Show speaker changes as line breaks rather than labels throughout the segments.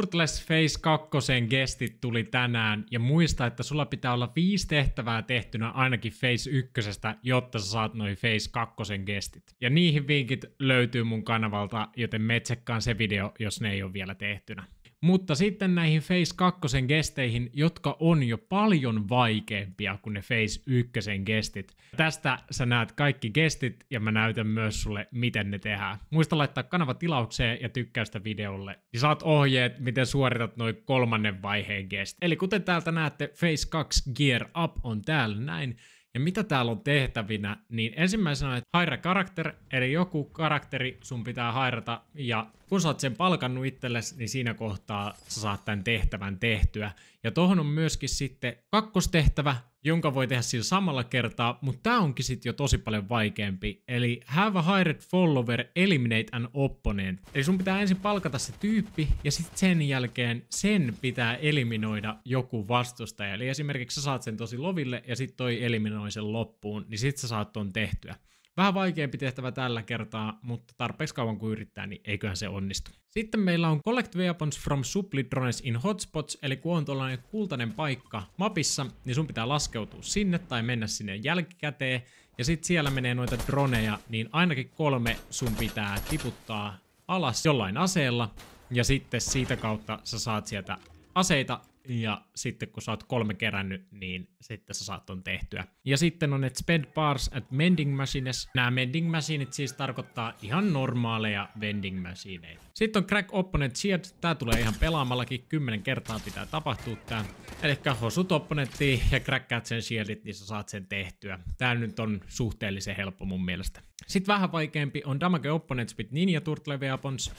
Turtles Face 2 gestit tuli tänään ja muista, että sulla pitää olla viisi tehtävää tehtynä ainakin Face 1, jotta sä saat noin Face 2 gestit. Ja niihin vinkit löytyy mun kanavalta, joten metsekkaan se video, jos ne ei ole vielä tehtynä. Mutta sitten näihin Face 2 gesteihin, jotka on jo paljon vaikeampia kuin ne Face 1 gestit. Tästä sä näet kaikki gestit ja mä näytän myös sulle, miten ne tehdään. Muista laittaa kanava tilaukseen ja tykkäystä videolle. Ja saat ohjeet, miten suoritat noin kolmannen vaiheen gestit. Eli kuten täältä näette, Face 2 Gear Up on täällä näin. Ja mitä täällä on tehtävinä, niin ensimmäisenä on, että haira karakter, eli joku karakteri sun pitää hairata, ja kun sä oot sen palkannut itsellesi, niin siinä kohtaa sä saat tämän tehtävän tehtyä. Ja tohon on myöskin sitten kakkostehtävä, jonka voi tehdä sillä samalla kertaa, mutta tämä onkin sitten jo tosi paljon vaikeampi. Eli have a hired follower, eliminate an opponent. Eli sun pitää ensin palkata se tyyppi, ja sitten sen jälkeen sen pitää eliminoida joku vastustaja. Eli esimerkiksi sä saat sen tosi loville, ja sitten toi eliminoi sen loppuun, niin sitten sä saat ton tehtyä. Vähän vaikeampi tehtävä tällä kertaa, mutta tarpeeksi kauan kuin yrittää, niin eiköhän se onnistu. Sitten meillä on Collect Weapons from Supply Drones in Hotspots, eli kun on tuollainen kultainen paikka mapissa, niin sun pitää laskeutua sinne tai mennä sinne jälkikäteen. Ja sitten siellä menee noita droneja, niin ainakin kolme sun pitää tiputtaa alas jollain aseella. Ja sitten siitä kautta sä saat sieltä aseita ja sitten kun sä oot kolme kerännyt, niin sitten sä saat on tehtyä. Ja sitten on, että spend bars at mending machines. Nämä mending machines siis tarkoittaa ihan normaaleja vending machineita. Sitten on crack opponent shield. Tää tulee ihan pelaamallakin. Kymmenen kertaa pitää tapahtua tää. Eli hosut opponenttiin ja crackkaat sen shieldit, niin sä saat sen tehtyä. Tää nyt on suhteellisen helppo mun mielestä. Sitten vähän vaikeampi on Damage Opponents with Ninja Turtle Weapons,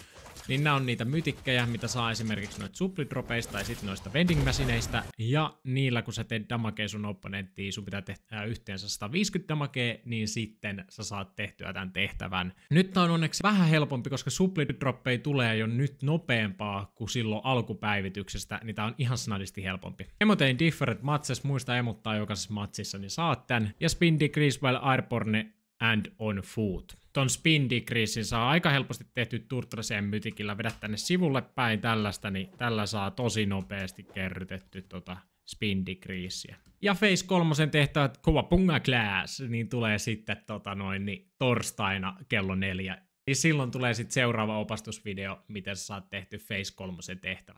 niin nämä on niitä mytikkejä, mitä saa esimerkiksi noista suplidropeista tai sitten noista vending machineista, ja niillä kun sä teet damagea sun opponenttiin, sun pitää tehdä yhteensä 150 damagea, niin sitten sä saat tehtyä tämän tehtävän. Nyt tää on onneksi vähän helpompi, koska suplidroppei tulee jo nyt nopeampaa kuin silloin alkupäivityksestä, niin tää on ihan sanallisesti helpompi. Emotein different matches, muista emottaa jokaisessa matsissa, niin saat tän. Ja spin decrease while airborne and on foot. Ton spin decreasein saa aika helposti tehty turtraseen mytikillä, vedä tänne sivulle päin tällaista, niin tällä saa tosi nopeasti kerrytetty tota spin decreasea. Ja Face 3 tehtävät kova punga class, niin tulee sitten tota noin, niin torstaina kello neljä. Niin silloin tulee sitten seuraava opastusvideo, miten sä saat tehty Face 3 tehtävä.